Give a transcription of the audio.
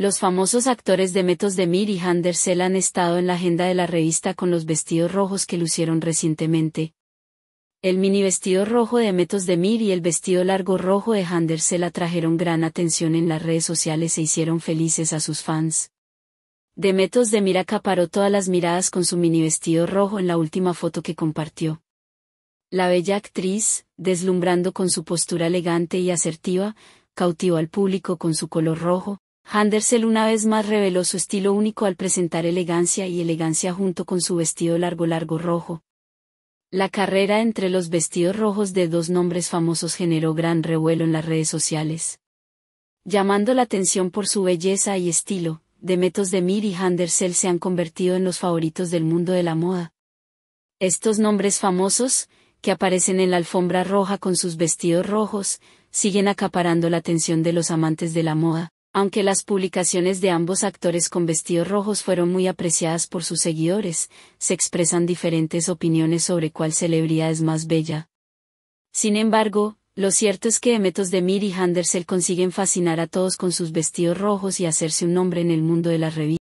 Los famosos actores de de Mir y Handersel han estado en la agenda de la revista con los vestidos rojos que lucieron recientemente. El mini vestido rojo de de Mir y el vestido largo rojo de Handersel atrajeron gran atención en las redes sociales e hicieron felices a sus fans. de Demir acaparó todas las miradas con su mini vestido rojo en la última foto que compartió. La bella actriz, deslumbrando con su postura elegante y asertiva, cautivó al público con su color rojo, Handersel una vez más reveló su estilo único al presentar elegancia y elegancia junto con su vestido largo largo rojo. La carrera entre los vestidos rojos de dos nombres famosos generó gran revuelo en las redes sociales. Llamando la atención por su belleza y estilo, Demetos Mir y Handersel se han convertido en los favoritos del mundo de la moda. Estos nombres famosos, que aparecen en la alfombra roja con sus vestidos rojos, siguen acaparando la atención de los amantes de la moda. Aunque las publicaciones de ambos actores con vestidos rojos fueron muy apreciadas por sus seguidores, se expresan diferentes opiniones sobre cuál celebridad es más bella. Sin embargo, lo cierto es que Emetos de Mir y consiguen fascinar a todos con sus vestidos rojos y hacerse un nombre en el mundo de la revistas.